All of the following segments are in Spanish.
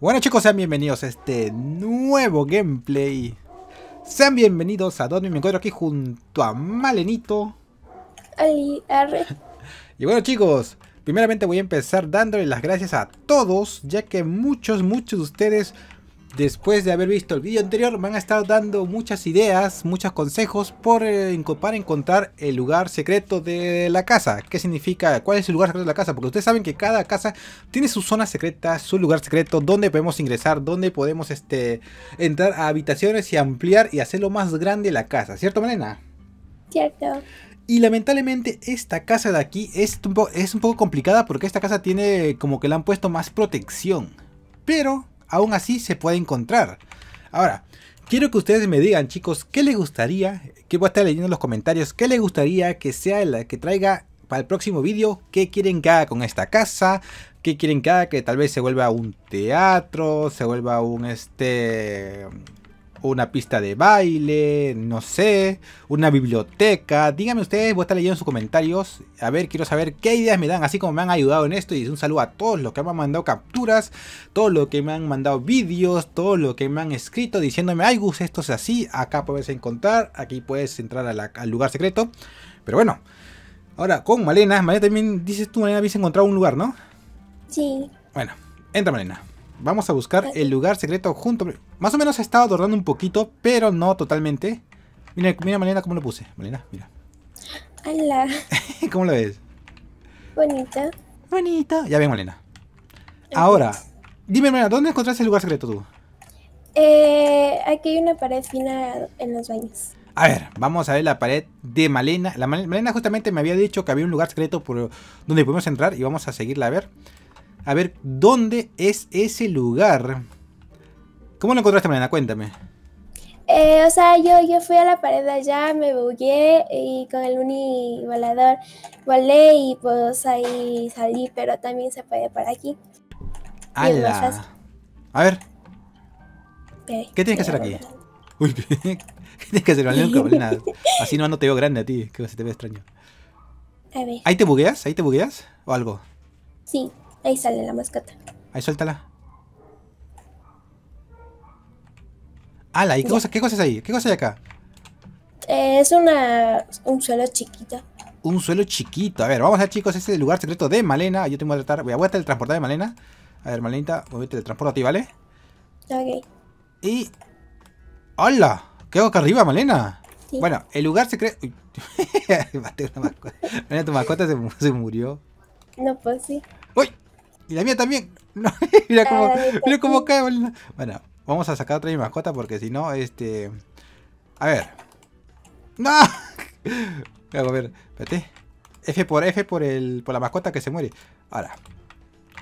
Bueno chicos, sean bienvenidos a este nuevo gameplay. Sean bienvenidos a donde me encuentro aquí junto a Malenito. Y bueno chicos, primeramente voy a empezar dándole las gracias a todos, ya que muchos, muchos de ustedes después de haber visto el vídeo anterior van a estar dando muchas ideas, muchos consejos por, eh, para encontrar el lugar secreto de la casa. ¿Qué significa? ¿Cuál es el lugar secreto de la casa? Porque ustedes saben que cada casa tiene su zona secreta, su lugar secreto, donde podemos ingresar, donde podemos este, entrar a habitaciones y ampliar y hacerlo más grande la casa. ¿Cierto, Marena? Cierto. Y lamentablemente esta casa de aquí es un, es un poco complicada porque esta casa tiene como que le han puesto más protección. Pero aún así se puede encontrar. Ahora, quiero que ustedes me digan, chicos, ¿qué les gustaría? Que voy a estar leyendo los comentarios. ¿Qué les gustaría que sea el que traiga para el próximo vídeo? ¿Qué quieren que haga con esta casa? ¿Qué quieren que haga? Que tal vez se vuelva un teatro, se vuelva un este una pista de baile, no sé, una biblioteca. Díganme ustedes, voy a estar leyendo sus comentarios. A ver, quiero saber qué ideas me dan, así como me han ayudado en esto. Y un saludo a todos los que me han mandado capturas, todos los que me han mandado vídeos, todo lo que me han escrito diciéndome, ay Gus, esto es así, acá puedes encontrar, aquí puedes entrar al lugar secreto. Pero bueno, ahora con Malena, Malena también, dices tú, Malena, habéis encontrado un lugar, ¿no? Sí. Bueno, entra Malena. Vamos a buscar el lugar secreto junto. Más o menos he estado adornando un poquito, pero no totalmente. Mira, mira Malena, cómo lo puse. Malena, mira. Hola. ¿Cómo lo ves? Bonita. Bonita. Ya ven, Malena. Ahora, dime, Malena, ¿dónde encontraste el lugar secreto tú? Eh, aquí hay una pared fina en los baños. A ver, vamos a ver la pared de Malena. La Malena justamente me había dicho que había un lugar secreto por donde podemos entrar y vamos a seguirla a ver. A ver, ¿dónde es ese lugar? ¿Cómo lo encontraste, Mariana? Cuéntame. Eh, o sea, yo, yo fui a la pared allá, me bugué y con el univolador volé y pues ahí salí, pero también se puede por aquí. ¡Hala! A ver. ¿Qué tienes que hacer aquí? Uy, ¿qué tienes que hacer? nada Así no, no te veo grande a ti, que se te ve extraño. ¿Ahí te bugueas? ¿Ahí te bugueas? ¿O algo? Sí. Ahí sale la mascota. Ahí suéltala. ¡Hala! ¿Y qué, cosa, qué cosa es ahí? ¿Qué cosa hay acá? Eh, es una, un suelo chiquito. Un suelo chiquito. A ver, vamos a ver, chicos, este es el lugar secreto de Malena. Yo tengo que tratar. Voy a, voy a teletransportar de Malena. A ver, Malenita, voy a teletransportar a ti, ¿vale? Ok. Y. ¡Hala! ¿Qué hago acá arriba, Malena? Bueno, el lugar secreto. Maté una mascota. tu mascota se murió. No, pues sí. ¡Uy! Y la mía también. mira cómo, mira cómo cae. Bueno, vamos a sacar otra de mascota porque si no, este... A ver. ¡No! a ver, espérate. F por F por, el, por la mascota que se muere. Ahora.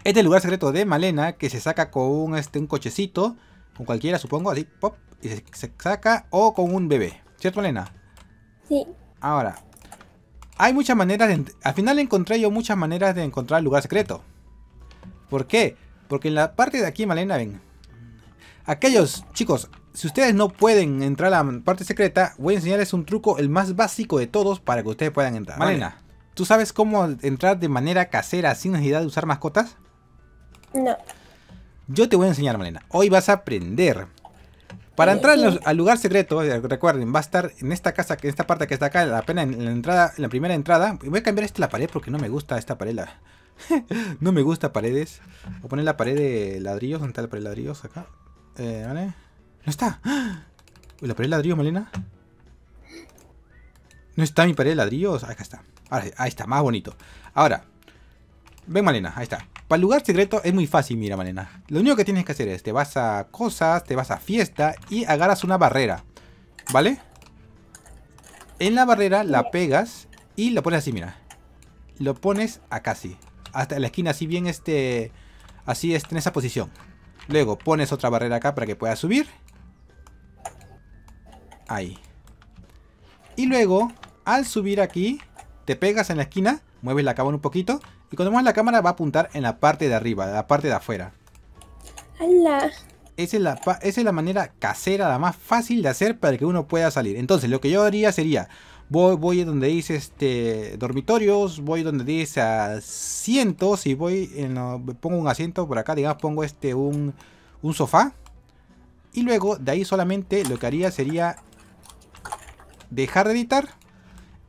Este es el lugar secreto de Malena que se saca con un, este, un cochecito. Con cualquiera, supongo. Así, pop. Y se, saca. O con un bebé. ¿Cierto, Malena? Sí. Ahora. Hay muchas maneras Al final encontré yo muchas maneras de encontrar el lugar secreto. ¿Por qué? Porque en la parte de aquí, Malena, ven. Aquellos, chicos, si ustedes no pueden entrar a la parte secreta, voy a enseñarles un truco, el más básico de todos, para que ustedes puedan entrar. Malena, ¿tú sabes cómo entrar de manera casera sin necesidad de usar mascotas? No. Yo te voy a enseñar, Malena. Hoy vas a aprender. Para entrar al lugar secreto, eh, recuerden, va a estar en esta casa, en esta parte que está acá, apenas en la entrada, en la primera entrada. Voy a cambiar esta la pared porque no me gusta esta pared. no me gusta paredes. Voy a poner la pared de ladrillos. ¿Dónde está la pared de ladrillos? Acá. Eh, ¿Vale? ¡No está! ¿La pared de ladrillos, Malena? ¿No está mi pared de ladrillos? Acá está. ahí está, más bonito. Ahora. Ven, Malena, ahí está. Para el lugar secreto es muy fácil, mira, Malena. Lo único que tienes que hacer es, te vas a cosas, te vas a fiesta y agarras una barrera. ¿Vale? En la barrera la pegas y la pones así, mira. Lo pones acá así hasta la esquina, así bien este, así está en esa posición. Luego pones otra barrera acá para que pueda subir. Ahí. Y luego, al subir aquí, te pegas en la esquina, mueves la cámara un poquito. Y cuando mueves la cámara va a apuntar en la parte de arriba, la parte de afuera. es, la, esa es la manera casera, la más fácil de hacer para que uno pueda salir. Entonces, lo que yo haría sería voy, a donde dice este dormitorios, voy donde dice asientos y voy, en pongo un asiento por acá, digamos, pongo este un, sofá. Y luego de ahí solamente lo que haría sería dejar de editar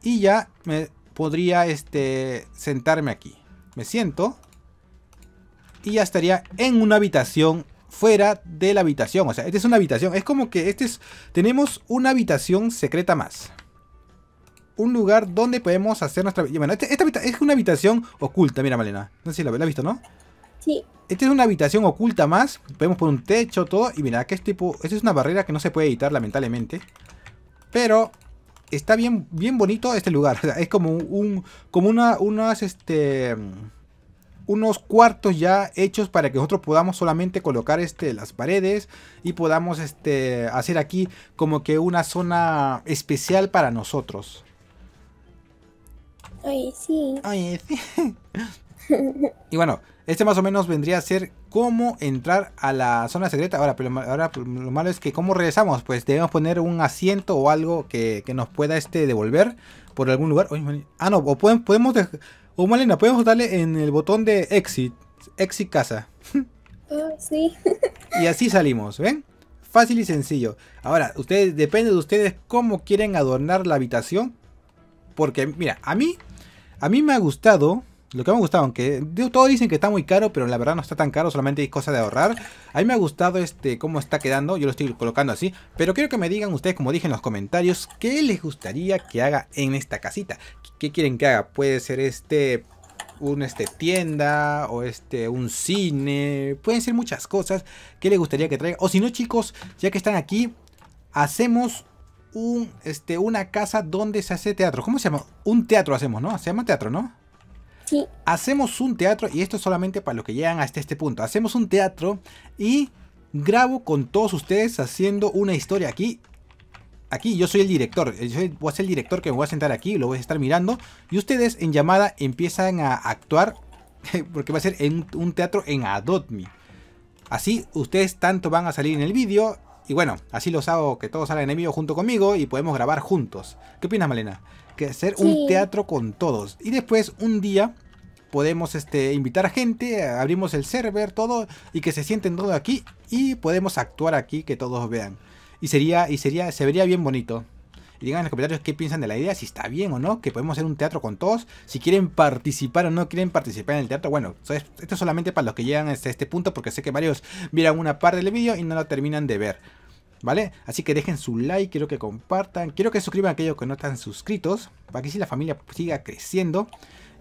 y ya me podría este, sentarme aquí. Me siento y ya estaría en una habitación fuera de la habitación. O sea, esta es una habitación. Es como que este es, tenemos una habitación secreta más un lugar donde podemos hacer nuestra... Bueno, este, esta, es una habitación oculta, mira Malena. No sé si la, la has visto, ¿no? Sí. Esta es una habitación oculta más. Podemos poner un techo, todo. Y mira, que es tipo... Esta es una barrera que no se puede editar, lamentablemente. Pero está bien, bien bonito este lugar. es como un... Como una, unas, este... Unos cuartos ya hechos para que nosotros podamos solamente colocar este, las paredes y podamos este, hacer aquí como que una zona especial para nosotros. Ay sí. Oye, sí. y bueno, este más o menos vendría a ser cómo entrar a la zona secreta. Ahora, pero ahora pues, lo malo es que cómo regresamos. Pues debemos poner un asiento o algo que, nos pueda este devolver por algún lugar. ah, no, o podemos... O Malena, podemos darle en el botón de exit. Exit casa. Ah sí. y así salimos, ¿ven? Fácil y sencillo. Ahora, ustedes, depende de ustedes cómo quieren adornar la habitación porque, mira, a mí, a mí me ha gustado. Lo que me ha gustado, aunque todos dicen que está muy caro, pero la verdad no está tan caro, solamente es cosa de ahorrar. A mí me ha gustado este cómo está quedando, yo lo estoy colocando así. Pero quiero que me digan ustedes, como dije en los comentarios, qué les gustaría que haga en esta casita. ¿Qué quieren que haga? Puede ser este un este, tienda o este, un cine. Pueden ser muchas cosas que les gustaría que traiga. O si no, chicos, ya que están aquí, hacemos un, este, una casa donde se hace teatro. ¿Cómo se llama? Un teatro hacemos, ¿no? Se llama teatro, ¿no? Sí. Hacemos un teatro, y esto es solamente para los que llegan hasta este punto. Hacemos un teatro y grabo con todos ustedes haciendo una historia aquí. Aquí yo soy el director, eh, yo voy a ser el director que me voy a sentar aquí, lo voy a estar mirando. Y ustedes en llamada empiezan a actuar, porque va a ser un teatro en Adopt Me. Así ustedes tanto van a salir en el vídeo y bueno, así los hago que todos salgan en junto conmigo y podemos grabar juntos. ¿Qué opinas, Malena? Que hacer un teatro con todos. Y después, un día, podemos este, invitar a gente, abrimos el server, todo, y que se sienten todos aquí y podemos actuar aquí, que todos vean. Y sería, y sería, se vería bien bonito y digan en los comentarios qué piensan de la idea, si está bien o no, que podemos hacer un teatro con todos, si quieren participar o no quieren participar en el teatro. Bueno, esto es solamente para los que llegan hasta este punto, porque sé que varios miran una parte del vídeo y no lo terminan de ver. ¿Vale? Así que dejen su like, quiero que compartan, quiero que suscriban a aquellos que no están suscritos, para que si la familia siga creciendo.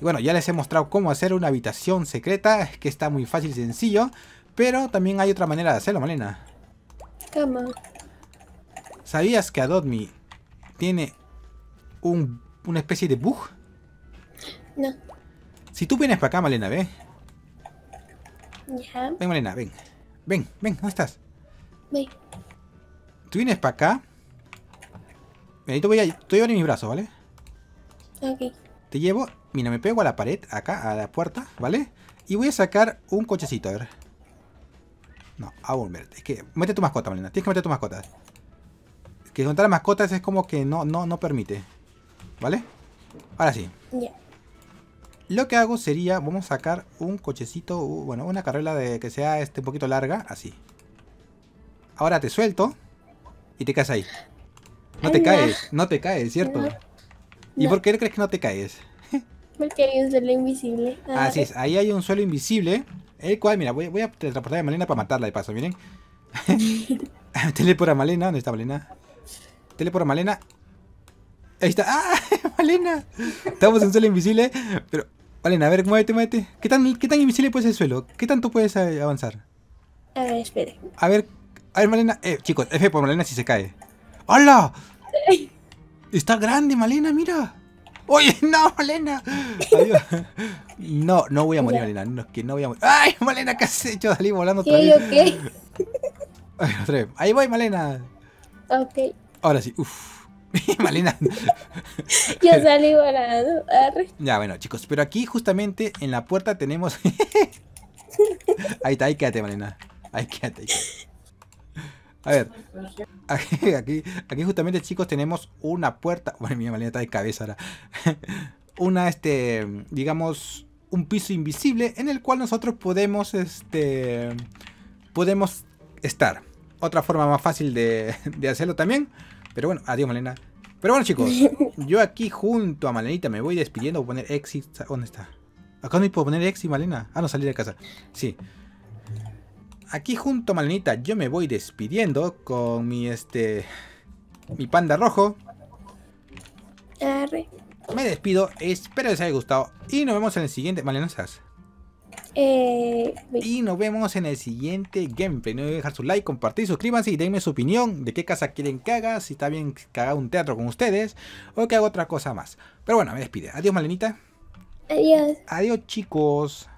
Y bueno, ya les he mostrado cómo hacer una habitación secreta, que está muy fácil y sencillo, pero también hay otra manera de hacerlo, Malena. Cama. ¿Sabías que Adopt Me tiene un, una especie de bug? No. Si tú vienes para acá, Malena, ve. Ven, Malena, ven. Ven, ven, ¿dónde estás? Ven. Tú vienes para acá. Mira, ahí te voy a, te en abrir mis brazos, ¿vale? Ok. Te llevo, mira, me pego a la pared, acá, a la puerta, ¿vale? Y voy a sacar un cochecito, a ver. No, aún, es que mete tu mascota, Malena. Tienes que meter tu mascota que contar mascotas es como que no, no, no permite. ¿Vale? Ahora sí. Ya Lo que hago sería, vamos a sacar un cochecito, bueno, una carrera de, que sea este, un poquito larga, así. Ahora te suelto y te caes ahí. No te caes, no te caes, ¿cierto? ¿Y por qué crees que no te caes? Porque hay un suelo invisible. Así es, ahí hay un suelo invisible. El cual, mira, voy, voy a teletransportar a Malena para matarla de paso, miren. por a Malena, ¿dónde está Malena? Telepor a Malena. Ahí está. ¡Ah! ¡Malena! Estamos en suelo invisible. Pero, Malena, a ver, muévete, muévete. ¿Qué tan, qué tan invisible puede ser el suelo? ¿Qué tanto puedes eh, avanzar? A ver, espere. A ver, a ver, Malena. Eh, chicos, F por Malena si se cae. ¡Hala! Está grande, Malena, mira. Oye, no, Malena. No, no voy a morir, Malena. No, que no voy a morir. ¡Ay, Malena, qué has hecho! Salí volando otra vez. Okay, ok Ay, Ahí voy, Malena. Ok. Ahora sí, uff. Malena. Yo salí volando. Ya, bueno, chicos, pero aquí justamente en la puerta tenemos. ahí está, ahí quédate, Malena. Ahí quédate. A ver, aquí, aquí, aquí, justamente, chicos, tenemos una puerta. Bueno, mi Malena está de cabeza ahora. una, este, digamos, un piso invisible en el cual nosotros podemos, este, podemos estar otra forma más fácil de, hacerlo también. Pero bueno, adiós Malena. Pero bueno chicos, yo aquí junto a Malenita me voy despidiendo, a poner exit. ¿Dónde está? Acá no puedo poner exit, Malena. Ah, no, salí de casa. Sí. Aquí junto a Malenita yo me voy despidiendo con mi este... Mi panda rojo. Me despido, espero les haya gustado y nos vemos en el siguiente. Malenosas. Eh, y nos vemos en el siguiente gameplay. No olviden dejar su like, compartir, suscríbanse y denme su opinión de qué casa quieren que haga. Si está bien que haga un teatro con ustedes o que haga otra cosa más. Pero bueno, me despide. Adiós, Malenita. Adiós. Adiós, chicos.